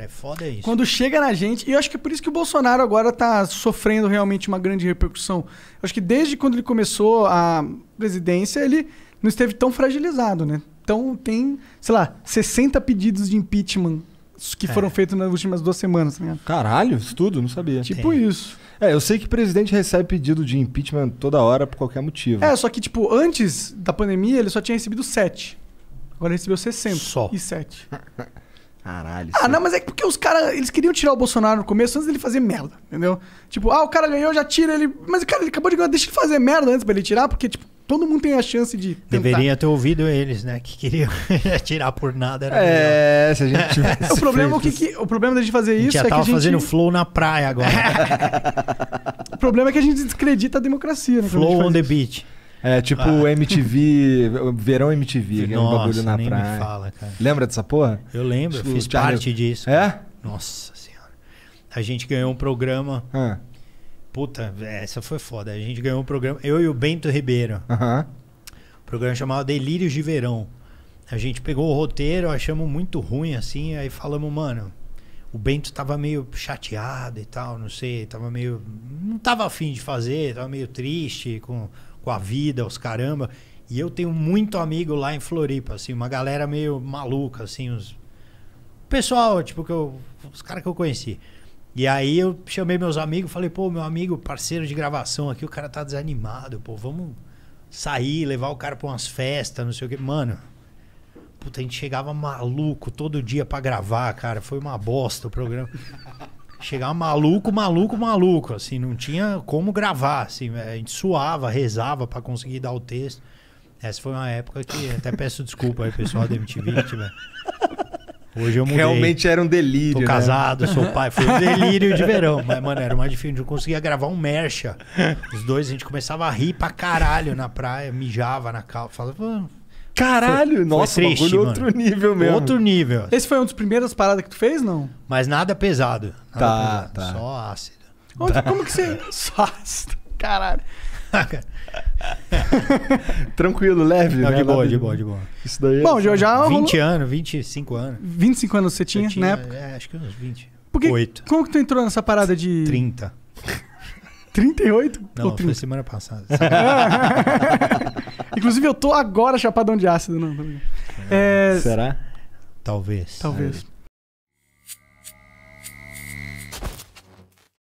cara. É foda isso. Quando chega na gente, e eu acho que é por isso que o Bolsonaro agora tá sofrendo realmente uma grande repercussão. Eu acho que desde quando ele começou a presidência, ele não esteve tão fragilizado, né? Então tem, sei lá, 60 pedidos de impeachment que é. foram feitos nas últimas duas semanas. Né? Caralho, isso tudo? Não sabia. Tipo tem. isso. É, eu sei que o presidente recebe pedido de impeachment toda hora por qualquer motivo. É, só que, tipo, antes da pandemia ele só tinha recebido 7. Agora recebeu 60. Só. E 7. Caralho. Ah, sim. É não, mas é porque os caras, eles queriam tirar o Bolsonaro no começo antes dele fazer merda, entendeu? Tipo, ah, o cara ganhou, já tira ele. Mas, cara, ele acabou de ganhar, deixa ele fazer merda antes pra ele tirar, porque, tipo, todo mundo tem a chance de. Tentar. Deveria ter ouvido eles, né? Que queriam tirar por nada. é, melhor. se a gente tivesse. É, o, problema o que, que, o problema da gente fazer isso. A gente já é tava que a gente... fazendo flow na praia agora. o problema é que a gente descredita a democracia, né? Flow on the beach. É tipo ah. MTV, Verão MTV, que é um bagulho na nem praia. Me fala, cara. Lembra dessa porra? Eu lembro, tipo, eu fiz Charlie... parte disso. É? Cara. Nossa senhora. A gente ganhou um programa. Ah. Puta, é, essa foi foda. A gente ganhou um programa, eu e o Bento Ribeiro. Uh -huh. Um programa chamado Delírios de Verão. A gente pegou o roteiro, achamos muito ruim assim, aí falamos, mano, o Bento tava meio chateado e tal, não sei, tava meio. não tava afim de fazer, tava meio triste com com a vida, os caramba. E eu tenho muito amigo lá em Floripa, assim, uma galera meio maluca, assim, os pessoal, tipo que eu, os caras que eu conheci. E aí eu chamei meus amigos, falei, pô, meu amigo, parceiro de gravação aqui, o cara tá desanimado, pô, vamos sair, levar o cara para umas festas, não sei o quê mano. Puta, a gente chegava maluco todo dia para gravar, cara. Foi uma bosta o programa. Chegava maluco, maluco, maluco. Assim, não tinha como gravar. Assim, é, a gente suava, rezava para conseguir dar o texto. Essa foi uma época que até peço desculpa aí, pessoal da MTV, tiver. Hoje eu mudei. Realmente era um delírio. Tô né? casado, né? sou pai. Foi um delírio de verão. Mas, mano, era mais difícil. Eu conseguia gravar um mercha. Os dois, a gente começava a rir pra caralho na praia, mijava na calça. Falava, Caralho, foi, nossa, foi triste, bagulho, outro nível mesmo. Outro nível. Esse foi um dos primeiros paradas que tu fez, não? Mas nada pesado. Nada tá, pesado, tá. Só ácido. Onde, tá. Como que você. Só ácido. Caralho. Tranquilo, leve, não, né? De boa, de boa, de boa. Isso daí. É Bom, já, já 20 rolou... anos, 25 anos. 25 anos você tinha, tinha na época? É, acho que uns 20. Porque, Oito. Como que tu entrou nessa parada de. 30. 38? Não, Ou 30? foi semana passada. Inclusive, eu tô agora chapadão de ácido. Não. É... Será? Talvez. Talvez. É.